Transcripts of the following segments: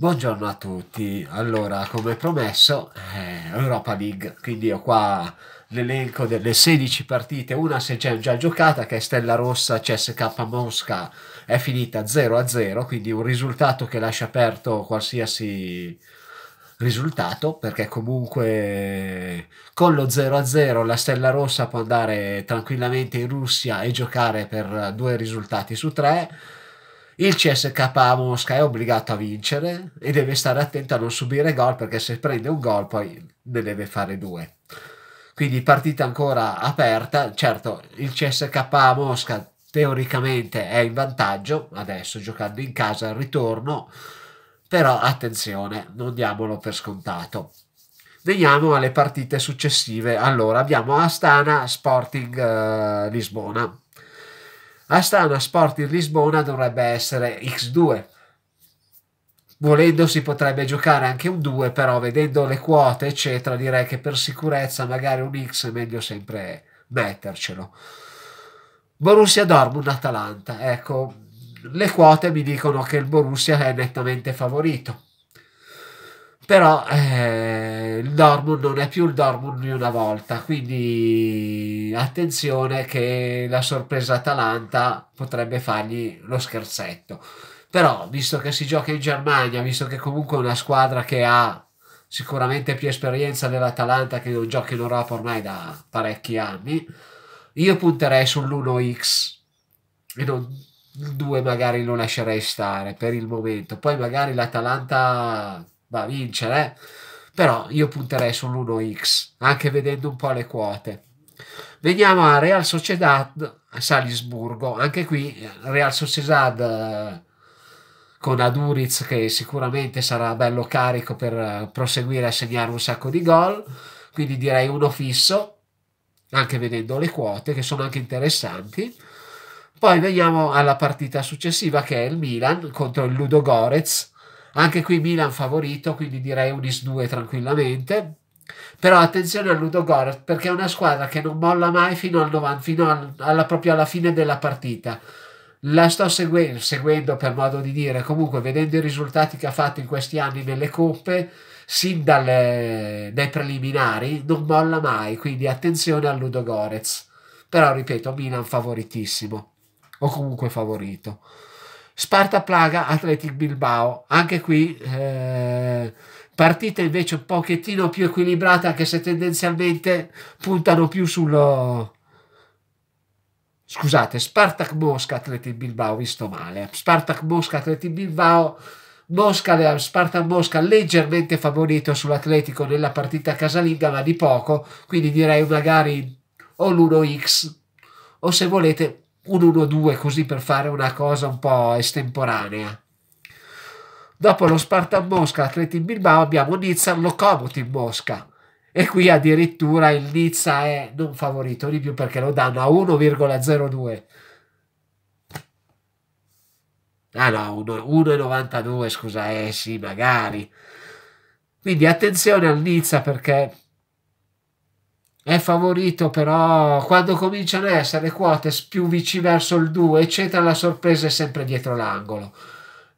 Buongiorno a tutti, allora come promesso eh, Europa League, quindi ho qua l'elenco delle 16 partite, una se c'è già giocata che è Stella Rossa CSK Mosca è finita 0-0, quindi un risultato che lascia aperto qualsiasi risultato perché comunque con lo 0-0 la Stella Rossa può andare tranquillamente in Russia e giocare per due risultati su tre il CSK Mosca è obbligato a vincere e deve stare attento a non subire gol perché se prende un gol poi ne deve fare due. Quindi partita ancora aperta, certo il CSK Mosca teoricamente è in vantaggio adesso giocando in casa al ritorno, però attenzione, non diamolo per scontato. Veniamo alle partite successive. Allora abbiamo Astana Sporting eh, Lisbona. Astana Sporting Lisbona dovrebbe essere X2. Volendo si potrebbe giocare anche un 2, però vedendo le quote, eccetera, direi che per sicurezza magari un X è meglio sempre mettercelo. Borussia Dortmund Atalanta. Ecco, le quote mi dicono che il Borussia è nettamente favorito. Però eh, il Dortmund non è più il Dortmund di una volta, quindi attenzione che la sorpresa Atalanta potrebbe fargli lo scherzetto. Però, visto che si gioca in Germania, visto che comunque è una squadra che ha sicuramente più esperienza dell'Atalanta che non gioca in Europa ormai da parecchi anni, io punterei sull'1x e non il 2 magari lo lascerei stare per il momento. Poi magari l'Atalanta va a vincere, eh. però io punterei sull'1x, anche vedendo un po' le quote. Veniamo a Real Sociedad a Salisburgo, anche qui Real Sociedad eh, con Aduriz che sicuramente sarà bello carico per eh, proseguire a segnare un sacco di gol, quindi direi uno fisso, anche vedendo le quote che sono anche interessanti. Poi veniamo alla partita successiva che è il Milan contro il Ludo Gorez. Anche qui Milan favorito, quindi direi un IS 2 tranquillamente. Però attenzione a Ludo Ludogorets perché è una squadra che non molla mai fino, al 90, fino al, alla, proprio alla fine della partita. La sto seguendo, seguendo per modo di dire, comunque vedendo i risultati che ha fatto in questi anni nelle coppe, sin dalle, dai preliminari, non molla mai, quindi attenzione a Ludo Gorez. Però ripeto, Milan favoritissimo, o comunque favorito. Sparta Plaga, Athletic Bilbao, anche qui eh, partita invece un pochettino più equilibrata anche se tendenzialmente puntano più sullo... Scusate, Spartak Mosca, Athletic Bilbao, visto male. Spartak Mosca, Athletic Bilbao, Mosca, Spartak Mosca leggermente favorito sull'Atletico nella partita casalinga, ma di poco, quindi direi magari o l'1x o se volete un 1-2 così per fare una cosa un po' estemporanea. Dopo lo Spartan Mosca, Atleti Bilbao, abbiamo Nizza Lokomotiv Mosca. E qui addirittura il Nizza è non favorito di più perché lo danno a 1,02. Ah no, 1,92 scusa, eh sì, magari. Quindi attenzione al Nizza perché è favorito, però quando cominciano a essere quote più vicine verso il 2, eccetera, la sorpresa è sempre dietro l'angolo.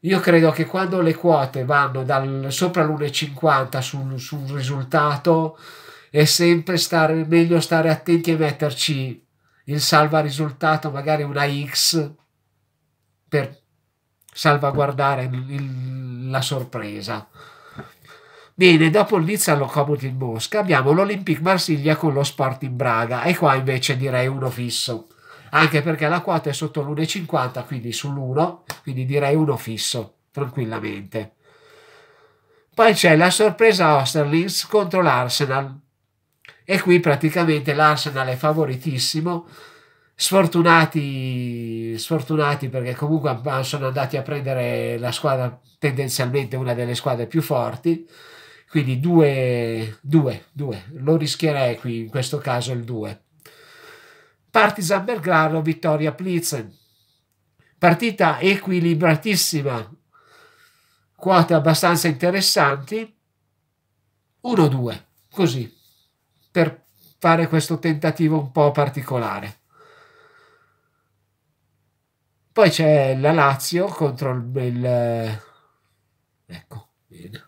Io credo che quando le quote vanno dal, sopra l'1,50 su, su un risultato, è sempre stare, meglio stare attenti e metterci il salva risultato, magari una X, per salvaguardare il, la sorpresa. Bene, dopo il Nizza Locomotive Mosca abbiamo l'Olympic Marsiglia con lo Sporting Braga e qua invece direi uno fisso, anche perché la quota è sotto l'1,50 quindi sull'1, quindi direi uno fisso tranquillamente. Poi c'è la sorpresa Austerlitz contro l'Arsenal e qui praticamente l'Arsenal è favoritissimo Sfortunati, sfortunati, perché comunque sono andati a prendere la squadra tendenzialmente una delle squadre più forti quindi 2, 2, 2. Lo rischierei qui, in questo caso il 2. Partizan Belgrano, vittoria Plitzen. Partita equilibratissima, quote abbastanza interessanti. 1-2, così, per fare questo tentativo un po' particolare. Poi c'è la Lazio contro il... il ecco, bene.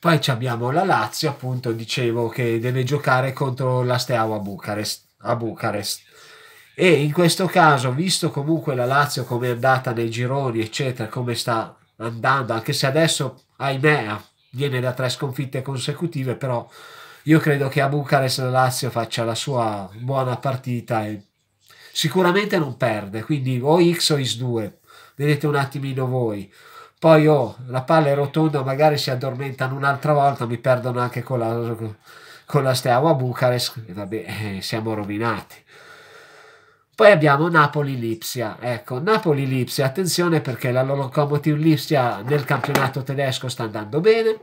Poi abbiamo la Lazio, appunto, dicevo, che deve giocare contro la Steaua a Bucarest. E in questo caso, visto comunque la Lazio come è andata nei gironi, eccetera, come sta andando, anche se adesso, ahimè, viene da tre sconfitte consecutive, però io credo che a Bucarest la Lazio faccia la sua buona partita e sicuramente non perde, quindi o X o X2, vedete un attimino voi. Poi oh, la palla è rotonda, magari si addormentano un'altra volta, mi perdono anche con la, con la Steaua Bucarest, e vabbè, eh, siamo rovinati. Poi abbiamo Napoli-Lipsia. Ecco, Napoli-Lipsia, attenzione perché la Locomotive Lipsia nel campionato tedesco sta andando bene.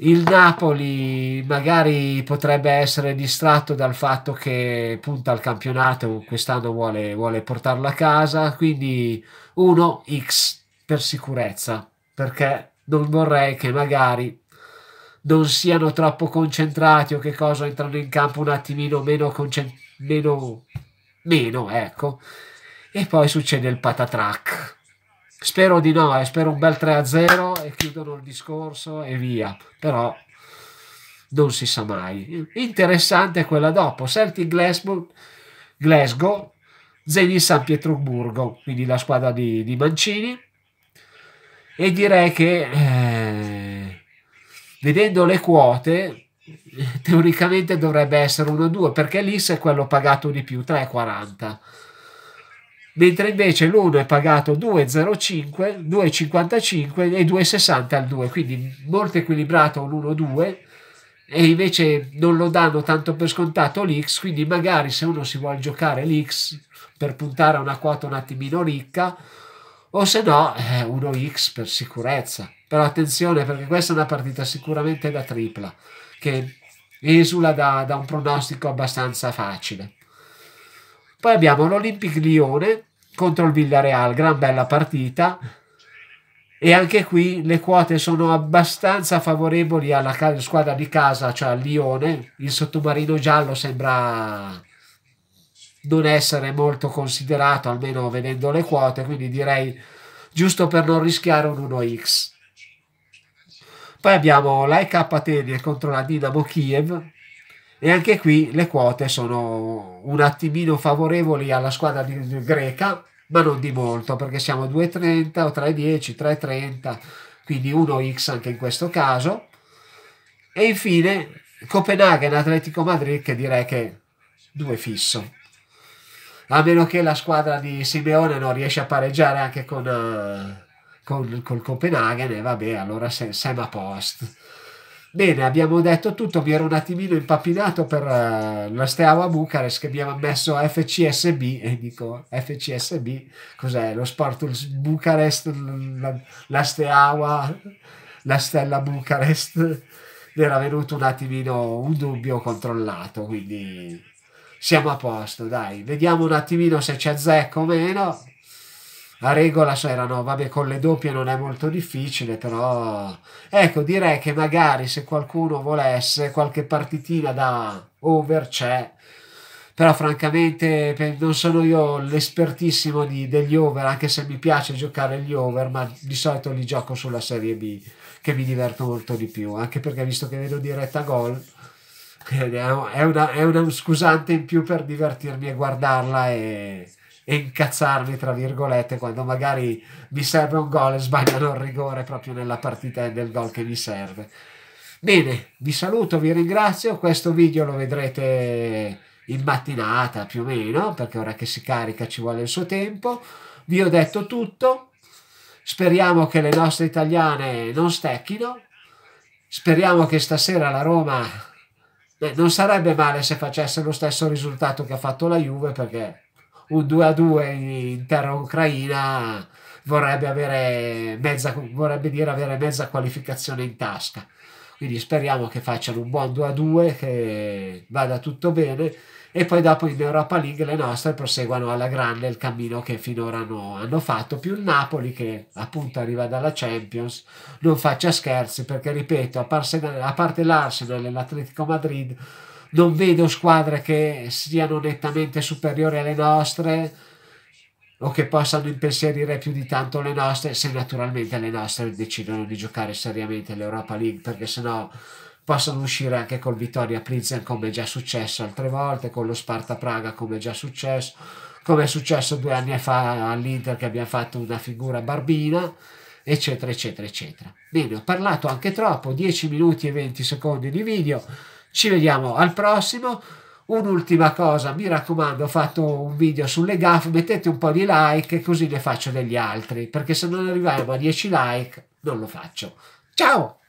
Il Napoli magari potrebbe essere distratto dal fatto che punta al campionato, quest'anno vuole, vuole portarlo a casa, quindi 1x per sicurezza, perché non vorrei che magari non siano troppo concentrati o che cosa entrano in campo un attimino meno concentrati, meno, meno, ecco. E poi succede il patatrack. Spero di no, eh, spero un bel 3-0 e chiudono il discorso e via. Però non si sa mai. Interessante quella dopo. Celtic Glasgow, Glasgow Zenit San Pietroburgo, quindi la squadra di, di Mancini e direi che eh, vedendo le quote, teoricamente dovrebbe essere 1-2, perché l'IS è quello pagato di più, 3,40. Mentre invece l'1 è pagato 2,05, 2,55 e 2,60 al 2, quindi molto equilibrato un 1 2 e invece non lo danno tanto per scontato l'X, quindi magari se uno si vuole giocare l'X per puntare a una quota un attimino ricca, o se no eh, uno X per sicurezza. Però attenzione perché questa è una partita sicuramente da tripla che esula da, da un pronostico abbastanza facile. Poi abbiamo l'Olympic Lione contro il Villareal, gran bella partita. E anche qui le quote sono abbastanza favorevoli alla squadra di casa, cioè al Lione. Il sottomarino giallo sembra non essere molto considerato, almeno vedendo le quote, quindi direi giusto per non rischiare un 1x. Poi abbiamo l'AEK Atene contro la Dinamo Kiev e anche qui le quote sono un attimino favorevoli alla squadra greca, ma non di molto perché siamo 2,30 o 3,10, 3,30, quindi 1x anche in questo caso. E infine Copenaghen Atletico Madrid che direi che 2 fisso a meno che la squadra di Simeone non riesce a pareggiare anche con, uh, con, con Copenaghen e vabbè allora se, siamo a posto bene abbiamo detto tutto mi ero un attimino impappinato per eh, la Steaua Bucarest che mi aveva messo FCSB e dico FCSB cos'è lo sport Bucarest la, la Steaua la Stella Bucarest mi era venuto un attimino un dubbio controllato quindi siamo a posto, dai. Vediamo un attimino se c'è zecco o meno. La regola c'erano, vabbè, con le doppie non è molto difficile, però ecco, direi che magari se qualcuno volesse qualche partitina da over c'è. Però francamente non sono io l'espertissimo degli over, anche se mi piace giocare gli over, ma di solito li gioco sulla Serie B, che mi diverto molto di più, anche perché visto che vedo diretta gol, è una, è una scusante in più per divertirmi a guardarla e, e incazzarmi, tra virgolette, quando magari mi serve un gol e sbagliano il rigore proprio nella partita del gol che mi serve. Bene, vi saluto, vi ringrazio. Questo video lo vedrete in mattinata più o meno, perché ora che si carica ci vuole il suo tempo. Vi ho detto tutto. Speriamo che le nostre italiane non stecchino. Speriamo che stasera la Roma Beh, non sarebbe male se facesse lo stesso risultato che ha fatto la Juve perché un 2 a 2 in terra ucraina vorrebbe, avere mezza, vorrebbe dire avere mezza qualificazione in tasca. Quindi speriamo che facciano un buon 2 a 2, che vada tutto bene e poi dopo in Europa League le nostre proseguono alla grande il cammino che finora hanno, hanno fatto, più il Napoli che appunto arriva dalla Champions, non faccia scherzi perché ripeto, a, a parte l'Arsenal e l'Atletico Madrid, non vedo squadre che siano nettamente superiori alle nostre o che possano impensierire più di tanto le nostre se naturalmente le nostre decidono di giocare seriamente l'Europa League perché sennò no possono uscire anche col Vittoria Prinzen come è già successo altre volte, con lo Sparta Praga come è già successo, come è successo due anni fa all'Inter che abbiamo fatto una figura barbina, eccetera, eccetera, eccetera. Bene, ho parlato anche troppo, 10 minuti e 20 secondi di video, ci vediamo al prossimo. Un'ultima cosa, mi raccomando, ho fatto un video sulle gaffe, mettete un po' di like così ne faccio degli altri, perché se non arriviamo a 10 like non lo faccio. Ciao!